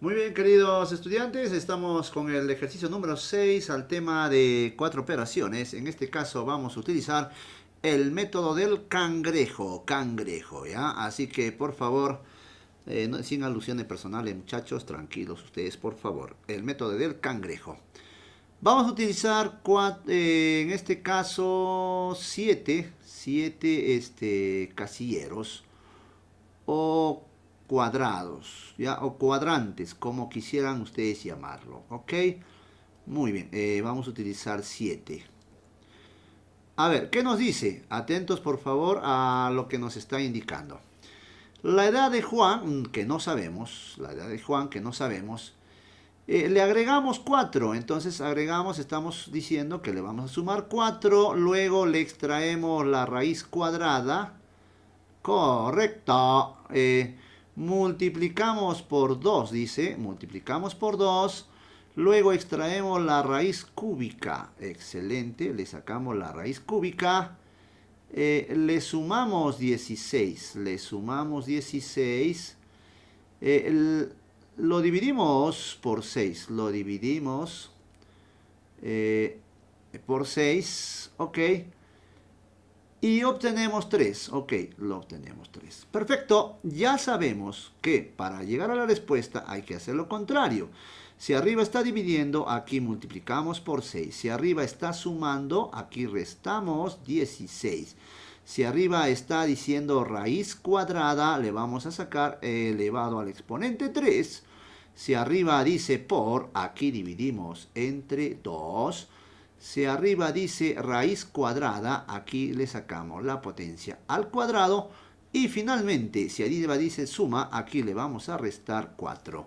Muy bien, queridos estudiantes, estamos con el ejercicio número 6 al tema de cuatro operaciones. En este caso vamos a utilizar el método del cangrejo, cangrejo, ¿ya? Así que, por favor, eh, no, sin alusiones personales, muchachos, tranquilos ustedes, por favor. El método del cangrejo. Vamos a utilizar, eh, en este caso, 7 siete, este, casilleros o cuadrados, ¿ya? O cuadrantes, como quisieran ustedes llamarlo, ¿ok? Muy bien, eh, vamos a utilizar 7. A ver, ¿qué nos dice? Atentos, por favor, a lo que nos está indicando. La edad de Juan, mm, que no sabemos, la edad de Juan, que no sabemos, eh, le agregamos 4, entonces agregamos, estamos diciendo que le vamos a sumar 4, luego le extraemos la raíz cuadrada, correcto, eh, multiplicamos por 2, dice, multiplicamos por 2, luego extraemos la raíz cúbica, excelente, le sacamos la raíz cúbica, eh, le sumamos 16, le sumamos 16, eh, lo dividimos por 6, lo dividimos eh, por 6, ok, y obtenemos 3. Ok, lo obtenemos 3. Perfecto, ya sabemos que para llegar a la respuesta hay que hacer lo contrario. Si arriba está dividiendo, aquí multiplicamos por 6. Si arriba está sumando, aquí restamos 16. Si arriba está diciendo raíz cuadrada, le vamos a sacar elevado al exponente 3. Si arriba dice por, aquí dividimos entre 2. Si arriba dice raíz cuadrada, aquí le sacamos la potencia al cuadrado. Y finalmente, si arriba dice suma, aquí le vamos a restar 4.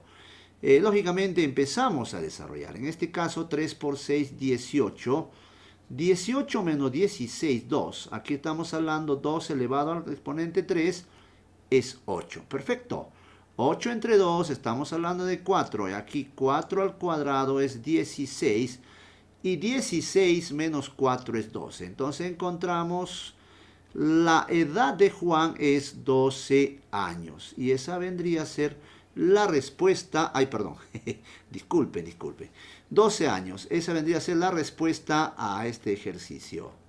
Eh, lógicamente empezamos a desarrollar. En este caso, 3 por 6, 18. 18 menos 16, 2. Aquí estamos hablando 2 elevado al exponente 3 es 8. Perfecto. 8 entre 2, estamos hablando de 4. Y aquí 4 al cuadrado es 16 y 16 menos 4 es 12. Entonces encontramos la edad de Juan es 12 años y esa vendría a ser la respuesta, ay perdón, disculpe, disculpe, 12 años, esa vendría a ser la respuesta a este ejercicio.